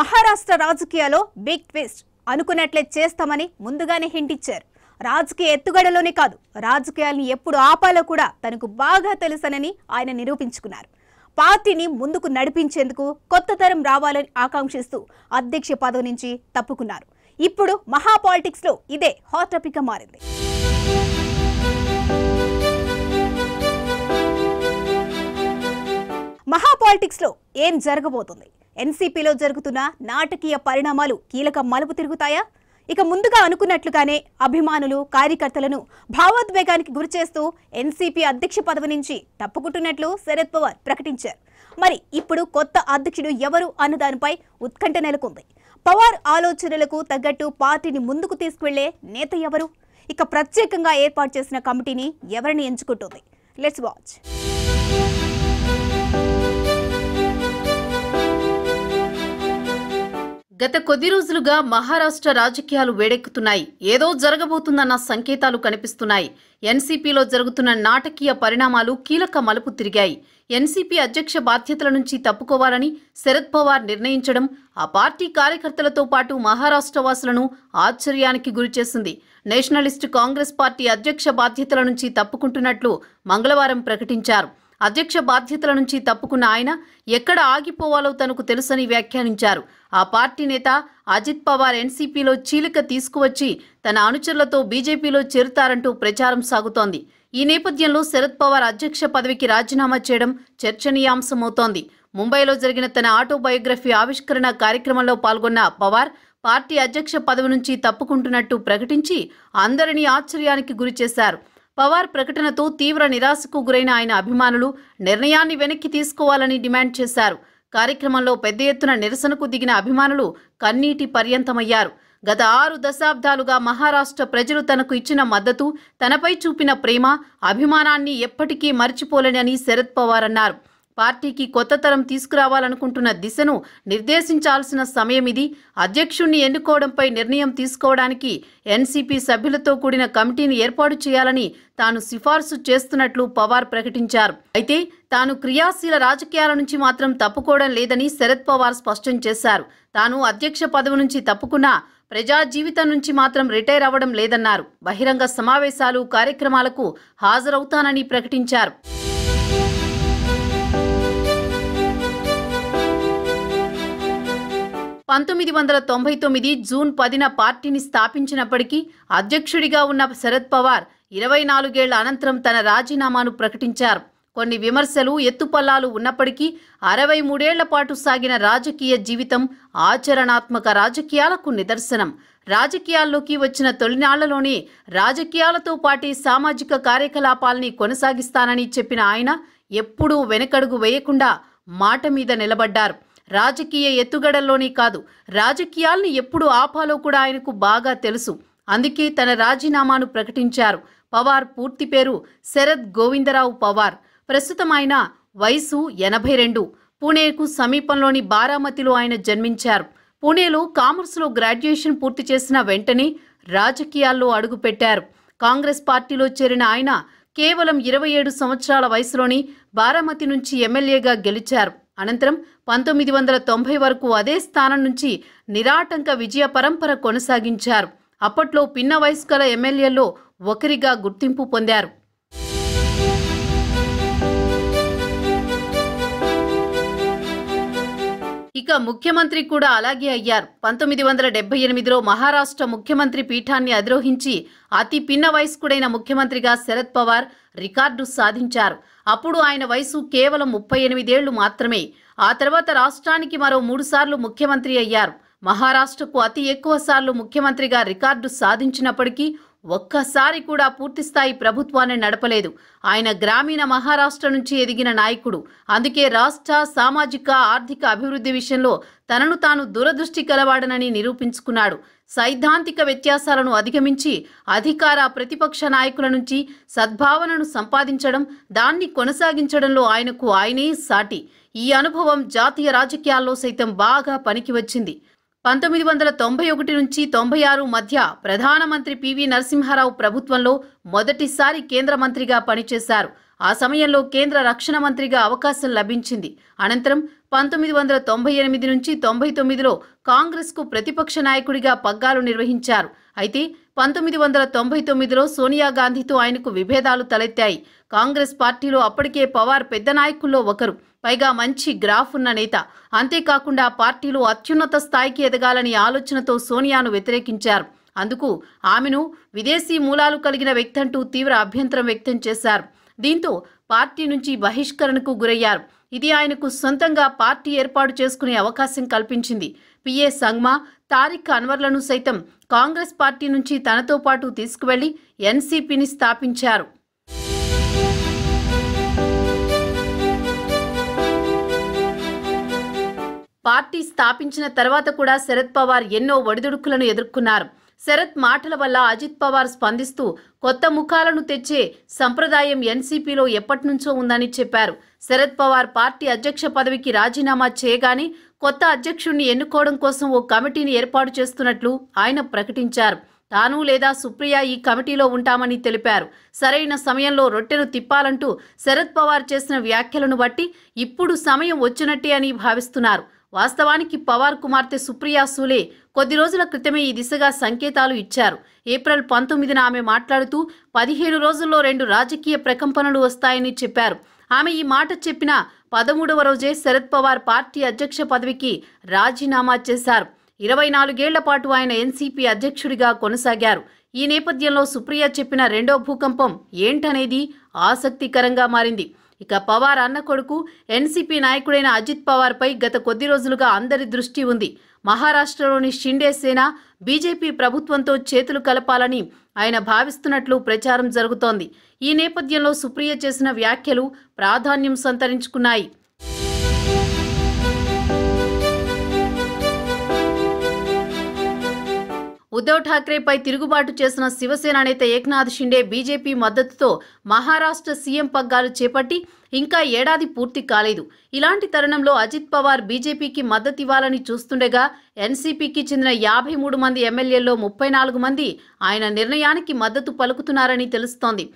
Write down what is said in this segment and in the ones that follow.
మహారాష్ట్ర రాజకీయాల్లో big twist అనుకున్నట్లే చేస్తామని ముందుగానే హింటిచ్చారు రాజకీయ ఎత్తుగడలోనే కాదు రాజకీయాల్ని ఎప్పుడు ఆపాలో కూడా తనకు బాగా తెలుసనని ఆయన నిరూపించుకున్నారు పార్టీని ముందుకు నడిపించేందుకు కొత్త తరం రావాలని ఆకాంక్షిస్తూ అధ్యక్ష పదవి నుంచి తప్పుకున్నారు ఇప్పుడు మహాపాలిటిక్స్ లో ఇదే హాట్ గా మారింది మహాపాలిటిక్స్ లో ఏం జరగబోతుంది ఎన్సీపీలో జరుగుతున్న నాటకీయ పరిణామాలు కీలక మలుపు తిరుగుతాయా ఇక ముందుగా అనుకున్నట్లుగానే అభిమానులు కార్యకర్తలను భావోద్వేగానికి గురిచేస్తూ ఎన్సీపీ అధ్యక్ష పదవి నుంచి తప్పుకుంటున్నట్లు శరద్ పవార్ ప్రకటించారు మరి ఇప్పుడు కొత్త అధ్యక్షుడు ఎవరు అన్న దానిపై ఉత్కంఠ నెలకొంది పవార్ ఆలోచనలకు తగ్గట్టు పార్టీని ముందుకు తీసుకువెళ్లే నేత ఎవరు ఇక ప్రత్యేకంగా ఏర్పాటు చేసిన కమిటీని ఎవరిని ఎంచుకుంటుంది లెట్స్ వాచ్ గత కొద్ది రోజులుగా మహారాష్ట్ర రాజకీయాలు వేడెక్కుతున్నాయి ఏదో జరగబోతుందన్న సంకేతాలు కనిపిస్తున్నాయి ఎన్సీపీలో జరుగుతున్న నాటకీయ పరిణామాలు కీలక మలుపు తిరిగాయి ఎన్సీపీ అధ్యక్ష బాధ్యతల నుంచి తప్పుకోవాలని శరద్ పవార్ నిర్ణయించడం ఆ పార్టీ కార్యకర్తలతో పాటు మహారాష్ట్ర వాసులను ఆశ్చర్యానికి గురిచేసింది నేషనలిస్టు కాంగ్రెస్ పార్టీ అధ్యక్ష బాధ్యతల నుంచి తప్పుకుంటున్నట్లు మంగళవారం ప్రకటించారు అధ్యక్ష బాధ్యతల నుంచి తప్పుకున్న ఆయన ఎక్కడ ఆగిపోవాలో తనకు తెలుసని వ్యాఖ్యానించారు ఆ పార్టీ నేత అజిత్ పవార్ ఎన్సీపీలో చీలిక తీసుకువచ్చి తన అనుచరులతో బీజేపీలో చేరుతారంటూ ప్రచారం సాగుతోంది ఈ నేపథ్యంలో శరద్ పవార్ అధ్యక్ష పదవికి రాజీనామా చేయడం చర్చనీయాంశమవుతోంది ముంబైలో జరిగిన తన ఆటోబయోగ్రఫీ ఆవిష్కరణ కార్యక్రమంలో పాల్గొన్న పవార్ పార్టీ అధ్యక్ష పదవి నుంచి తప్పుకుంటున్నట్టు ప్రకటించి అందరినీ ఆశ్చర్యానికి గురిచేశారు పవార్ ప్రకటనతో తీవ్ర నిరాశకు గురైన ఆయన అభిమానులు నిర్ణయాన్ని వెనక్కి తీసుకోవాలని డిమాండ్ చేశారు కార్యక్రమంలో పెద్ద ఎత్తున నిరసనకు దిగిన అభిమానులు కన్నీటి పర్యంతమయ్యారు గత ఆరు దశాబ్దాలుగా మహారాష్ట్ర ప్రజలు తనకు ఇచ్చిన మద్దతు తనపై చూపిన ప్రేమ అభిమానాన్ని ఎప్పటికీ మర్చిపోలేనని శరద్ పవార్ అన్నారు పార్టీకి కొత్త తరం తీసుకురావాలనుకుంటున్న దిశను నిర్దేశించాల్సిన సమయం ఇది అధ్యక్షుణ్ణి ఎన్నుకోవడంపై నిర్ణయం తీసుకోవడానికి ఎన్సీపీ సభ్యులతో కూడిన కమిటీని ఏర్పాటు చేయాలని తాను సిఫార్సు చేస్తున్నట్లు పవార్ ప్రకటించారు అయితే తాను క్రియాశీల రాజకీయాల నుంచి మాత్రం తప్పుకోవడం లేదని శరద్ పవార్ స్పష్టం చేశారు తాను అధ్యక్ష పదవి నుంచి తప్పుకున్నా ప్రజా జీవితం నుంచి మాత్రం రిటైర్ అవ్వడం లేదన్నారు బహిరంగ సమావేశాలు కార్యక్రమాలకు హాజరవుతానని ప్రకటించారు పంతొమ్మిది వందల తొంభై తొమ్మిది జూన్ పదిన పార్టీని స్థాపించినప్పటికీ అధ్యక్షుడిగా ఉన్న శరద్ పవార్ ఇరవై నాలుగేళ్ల అనంతరం తన రాజీనామాను ప్రకటించారు కొన్ని విమర్శలు ఎత్తుపల్లాలు ఉన్నప్పటికీ అరవై మూడేళ్ల పాటు సాగిన రాజకీయ జీవితం ఆచరణాత్మక రాజకీయాలకు నిదర్శనం రాజకీయాల్లోకి వచ్చిన తొలినాళ్లలోనే రాజకీయాలతో పాటి సామాజిక కార్యకలాపాల్ని కొనసాగిస్తానని చెప్పిన ఆయన ఎప్పుడూ వెనకడుగు వేయకుండా మాట మీద నిలబడ్డారు రాజకీయ ఎత్తుగడల్లోనే కాదు రాజకీయాల్ని ఎప్పుడు ఆపాలో కూడా ఆయనకు బాగా తెలుసు అందుకే తన రాజీనామాను ప్రకటించారు పవార్ పూర్తి పేరు శరద్ గోవిందరావు పవార్ ప్రస్తుతం ఆయన వయసు ఎనభై రెండు పూణేకు సమీపంలోని బారామతిలో ఆయన జన్మించారు పూణేలో కామర్స్లో గ్రాడ్యుయేషన్ పూర్తి చేసిన వెంటనే రాజకీయాల్లో అడుగుపెట్టారు కాంగ్రెస్ పార్టీలో చేరిన ఆయన కేవలం ఇరవై ఏడు సంవత్సరాల వయసులోని బారామతి నుంచి ఎమ్మెల్యేగా గెలిచారు అనంతరం పంతొమ్మిది వందల తొంభై వరకు అదే స్థానం నుంచి నిరాటంక విజయ పరంపర కొనసాగించారు అప్పట్లో పిన్న వయస్కల ఎమ్మెల్యేల్లో ఒకరిగా గుర్తింపు పొందారు ఇక ముఖ్యమంత్రి కూడా అలాగే అయ్యారు పంతొమ్మిది వందల డెబ్బై ఎనిమిదిలో మహారాష్ట్ర ముఖ్యమంత్రి పీఠాన్ని అధిరోహించి అతి పిన్న వయస్కుడైన ముఖ్యమంత్రిగా శరద్ పవార్ రికార్డు సాధించారు అప్పుడు ఆయన వయసు కేవలం ముప్పై ఎనిమిదేళ్లు మాత్రమే ఆ తర్వాత రాష్ట్రానికి మరో మూడుసార్లు ముఖ్యమంత్రి అయ్యారు మహారాష్ట్రకు అతి ఎక్కువ సార్లు ముఖ్యమంత్రిగా రికార్డు సాధించినప్పటికీ ఒక్కసారి కూడా పూర్తిస్థాయి ప్రభుత్వాన్ని నడపలేదు ఆయన గ్రామీణ మహారాష్ట్ర నుంచి ఎదిగిన నాయకుడు అందుకే రాష్ట్ర సామాజిక ఆర్థిక అభివృద్ధి విషయంలో తనను తాను దురదృష్టి కలవాడనని నిరూపించుకున్నాడు సైద్ధాంతిక వ్యత్యాసాలను అధిగమించి అధికార ప్రతిపక్ష నాయకుల నుంచి సద్భావనను సంపాదించడం దాన్ని కొనసాగించడంలో ఆయనకు ఆయనే సాటి ఈ అనుభవం జాతీయ రాజకీయాల్లో సైతం బాగా పనికి వచ్చింది పంతొమ్మిది వందల తొంభై ఒకటి నుంచి తొంభై ఆరు మధ్య ప్రధానమంత్రి పివి నరసింహారావు ప్రభుత్వంలో మొదటిసారి కేంద్ర మంత్రిగా పనిచేశారు ఆ సమయంలో కేంద్ర రక్షణ మంత్రిగా అవకాశం లభించింది అనంతరం పంతొమ్మిది వందల తొంభై ఎనిమిది నుంచి తొంభై తొమ్మిదిలో కాంగ్రెస్కు ప్రతిపక్ష నాయకుడిగా పగ్గాలు నిర్వహించారు అయితే పంతొమ్మిది వందల తొంభై తొమ్మిదిలో సోనియా గాంధీతో ఆయనకు విభేదాలు తలెత్తాయి కాంగ్రెస్ పార్టీలో అప్పటికే పవార్ పెద్ద నాయకుల్లో ఒకరు పైగా మంచి గ్రాఫ్ ఉన్న నేత అంతేకాకుండా పార్టీలో అత్యున్నత స్థాయికి ఎదగాలని ఆలోచనతో సోనియాను వ్యతిరేకించారు అందుకు ఆమెను విదేశీ మూలాలు కలిగిన వ్యక్తి అంటూ తీవ్ర అభ్యంతరం వ్యక్తం చేశారు దీంతో పార్టీ నుంచి బహిష్కరణకు గురయ్యారు ఇది ఆయనకు సొంతంగా పార్టీ ఏర్పాటు చేసుకునే అవకాశం కల్పించింది పిఏ సంగ్మా తారిక్ అన్వర్లను సైతం కాంగ్రెస్ పార్టీ నుంచి తనతో పాటు తీసుకువెళ్లి ఎన్సీపీని స్థాపించారు పార్టీ స్థాపించిన తర్వాత కూడా శరద్ పవార్ ఎన్నో ఒడిదుడుకులను ఎదుర్కొన్నారు శరత్ మాటల వల్ల అజిత్ పవార్ స్పందిస్తూ కొత్త ముఖాలను తెచ్చే సంప్రదాయం ఎన్సీపీలో ఎప్పటినుంచో ఉందని చెప్పారు శరద్ పవార్ పార్టీ అధ్యక్ష పదవికి రాజీనామా చేయగానే కొత్త అధ్యక్షుడిని ఎన్నుకోవడం కోసం ఓ కమిటీని ఏర్పాటు చేస్తున్నట్లు ఆయన ప్రకటించారు తాను లేదా సుప్రియ ఈ కమిటీలో ఉంటామని తెలిపారు సరైన సమయంలో రొట్టెను తిప్పాలంటూ శరద్ పవార్ చేసిన వ్యాఖ్యలను బట్టి ఇప్పుడు సమయం వచ్చినట్టే అని భావిస్తున్నారు వాస్తవానికి పవార్ కుమార్తె సుప్రియా సూలే కొద్ది రోజుల క్రితమే ఈ దిశగా సంకేతాలు ఇచ్చారు ఏప్రిల్ పంతొమ్మిదిన ఆమె మాట్లాడుతూ పదిహేడు రోజుల్లో రెండు రాజకీయ ప్రకంపనలు వస్తాయని చెప్పారు ఆమె ఈ మాట చెప్పిన పదమూడవ రోజే శరద్ పవార్ పార్టీ అధ్యక్ష పదవికి రాజీనామా చేశారు ఇరవై నాలుగేళ్ల పాటు ఆయన ఎన్సీపీ అధ్యక్షుడిగా కొనసాగారు ఈ నేపథ్యంలో సుప్రియ చెప్పిన రెండో భూకంపం ఏంటనేది ఆసక్తికరంగా మారింది ఇక పవార్ అన్న కొడుకు ఎన్సీపీ నాయకుడైన అజిత్ పవార్పై గత కొద్ది రోజులుగా అందరి దృష్టి ఉంది మహారాష్ట్రలోని షిండే సేన బీజేపీ ప్రభుత్వంతో చేతులు కలపాలని ఆయన భావిస్తున్నట్లు ప్రచారం జరుగుతోంది ఈ నేపథ్యంలో సుప్రియ చేసిన వ్యాఖ్యలు ప్రాధాన్యం సంతరించుకున్నాయి ఉద్దవ్ ఠాక్రేపై తిరుగుబాటు చేసిన శివసేన నేత ఏక్నాథ్ షిండే బీజేపీ మద్దతుతో మహారాష్ట్ర సీఎం పగ్గాలు చేపట్టి ఇంకా ఏడాది పూర్తి కాలేదు ఇలాంటి తరుణంలో అజిత్ పవార్ బీజేపీకి మద్దతు ఇవ్వాలని చూస్తుండగా ఎన్సీపీకి చెందిన యాభై మూడు మంది ఎమ్మెల్యేల్లో ముప్పై నాలుగు మంది ఆయన నిర్ణయానికి మద్దతు పలుకుతున్నారని తెలుస్తోంది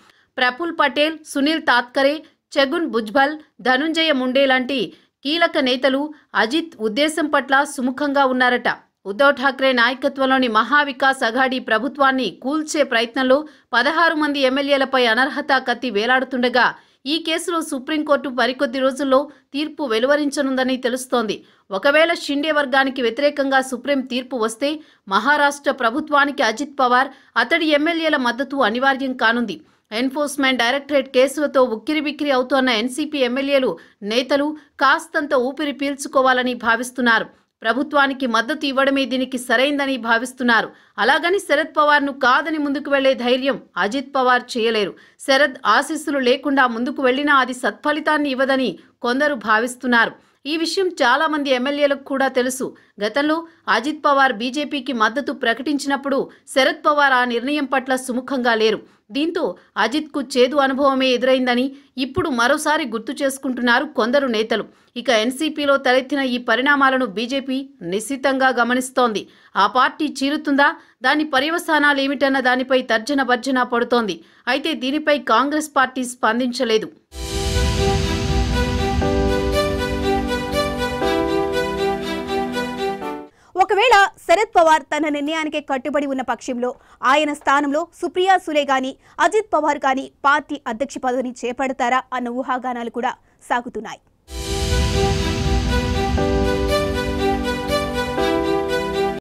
ప్రఫుల్ పటేల్ సునీల్ తాత్కరే చెగున్ భుజ్బల్ ధనుంజయ ముండే లాంటి కీలక నేతలు అజిత్ ఉద్దేశం పట్ల సుముఖంగా ఉన్నారట ఉద్దవ్ ఠాక్రే నాయకత్వంలోని మహావికాస్ అఘాడీ ప్రభుత్వాన్ని కూల్చే ప్రయత్నంలో పదహారు మంది ఎమ్మెల్యేలపై అనర్హత కత్తి వేలాడుతుండగా ఈ కేసులో సుప్రీంకోర్టు మరికొద్ది రోజుల్లో తీర్పు వెలువరించనుందని తెలుస్తోంది ఒకవేళ షిండే వర్గానికి వ్యతిరేకంగా సుప్రీం తీర్పు వస్తే మహారాష్ట్ర ప్రభుత్వానికి అజిత్ పవార్ అతడి ఎమ్మెల్యేల మద్దతు అనివార్యం కానుంది ఎన్ఫోర్స్మెంట్ డైరెక్టరేట్ కేసులతో ఉక్కిరిబిక్కిరి అవుతోన్న ఎన్సీపీ ఎమ్మెల్యేలు నేతలు కాస్తంత ఊపిరి పీల్చుకోవాలని భావిస్తున్నారు ప్రభుత్వానికి మద్దతు ఇవ్వడమే దీనికి సరైందని భావిస్తున్నారు అలాగని శరద్ పవార్ను కాదని ముందుకు వెళ్లే ధైర్యం అజిత్ పవార్ చేయలేరు శరద్ ఆశీస్సులు లేకుండా ముందుకు వెళ్లినా అది సత్ఫలితాన్ని ఇవ్వదని కొందరు భావిస్తున్నారు ఈ విషయం చాలామంది ఎమ్మెల్యేలకు కూడా తెలుసు గతంలో అజిత్ పవార్ బీజేపీకి మద్దతు ప్రకటించినప్పుడు శరద్ పవార్ ఆ నిర్ణయం పట్ల సుముఖంగా లేరు దీంతో అజిత్కు చేదు అనుభవమే ఎదురైందని ఇప్పుడు మరోసారి గుర్తు చేసుకుంటున్నారు కొందరు నేతలు ఇక ఎన్సీపీలో తలెత్తిన ఈ పరిణామాలను బీజేపీ నిశ్చితంగా గమనిస్తోంది ఆ పార్టీ చీరుతుందా దాని పర్యవసానాలు ఏమిటన్న దానిపై తర్జన భర్జన పడుతోంది అయితే దీనిపై కాంగ్రెస్ పార్టీ స్పందించలేదు ఒకవేళ శరద్ పవార్ తన నిర్ణయానికే కట్టుబడి ఉన్న పక్షంలో ఆయన స్థానంలో సుప్రియా సులే గాని అజిత్ పవార్ గాని పార్టీ అధ్యక్ష పదవిని చేపడతారా అన్న ఊహాగానాలు కూడా సాగుతున్నాయి